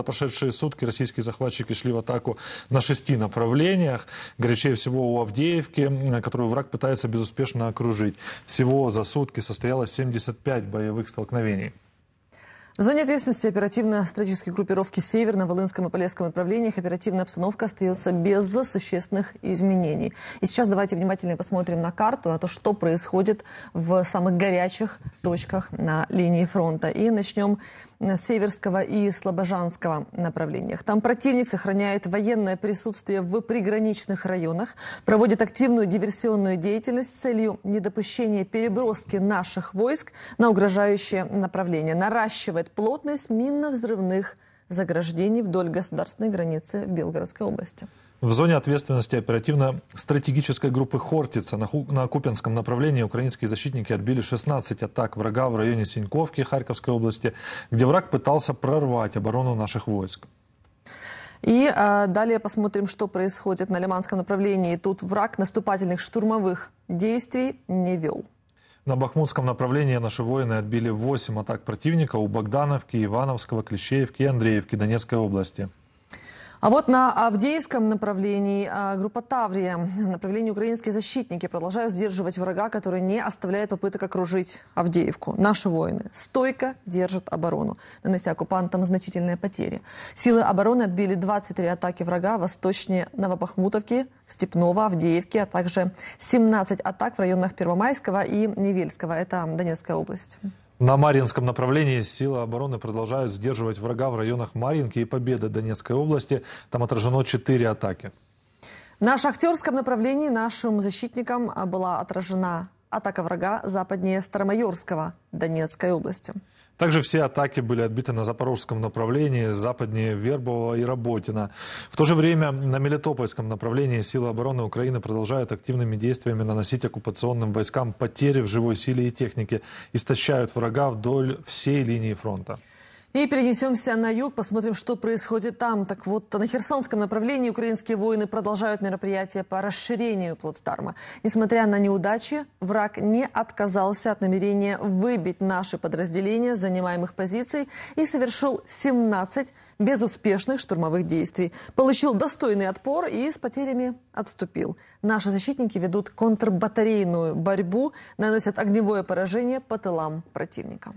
За прошедшие сутки российские захватчики шли в атаку на шести направлениях. Горячее всего у Авдеевки, э, которую враг пытается безуспешно окружить. Всего за сутки состоялось 75 боевых столкновений. В зоне ответственности оперативно-стратегической группировки «Север» на Волынском и Полесском направлениях оперативная обстановка остается без существенных изменений. И сейчас давайте внимательно посмотрим на карту, на то, что происходит в самых горячих точках на линии фронта. И начнем Северского и Слобожанского направлениях. Там противник сохраняет военное присутствие в приграничных районах, проводит активную диверсионную деятельность с целью недопущения переброски наших войск на угрожающее направление, наращивает плотность минно-взрывных заграждений вдоль государственной границы в Белгородской области. В зоне ответственности оперативно-стратегической группы «Хортица» на, Ху... на Купинском направлении украинские защитники отбили 16 атак врага в районе Синьковки Харьковской области, где враг пытался прорвать оборону наших войск. И э, далее посмотрим, что происходит на Лиманском направлении. Тут враг наступательных штурмовых действий не вел. На Бахмутском направлении наши воины отбили 8 атак противника у Богдановки, Ивановского, Клещеевки и Андреевки Донецкой области. А вот на Авдеевском направлении а, группа «Таврия», направление «Украинские защитники» продолжают сдерживать врага, который не оставляет попыток окружить Авдеевку. Наши воины стойко держат оборону, нанося оккупантам значительные потери. Силы обороны отбили 23 атаки врага восточнее Новобахмутовки, Степного, Авдеевки, а также 17 атак в районах Первомайского и Невельского. Это Донецкая область. На Марьинском направлении силы обороны продолжают сдерживать врага в районах Марьинки и Победы Донецкой области. Там отражено четыре атаки. На шахтерском направлении нашим защитникам а, была отражена атака врага западнее Старомайорского Донецкой области. Также все атаки были отбиты на запорожском направлении, западнее Вербового и Работина. В то же время на Мелитопольском направлении силы обороны Украины продолжают активными действиями наносить оккупационным войскам потери в живой силе и технике, истощают врага вдоль всей линии фронта. И перенесемся на юг, посмотрим, что происходит там. Так вот, на Херсонском направлении украинские воины продолжают мероприятия по расширению плацдарма. Несмотря на неудачи, враг не отказался от намерения выбить наши подразделения занимаемых позиций и совершил 17 безуспешных штурмовых действий. Получил достойный отпор и с потерями отступил. Наши защитники ведут контрбатарейную борьбу, наносят огневое поражение по тылам противника.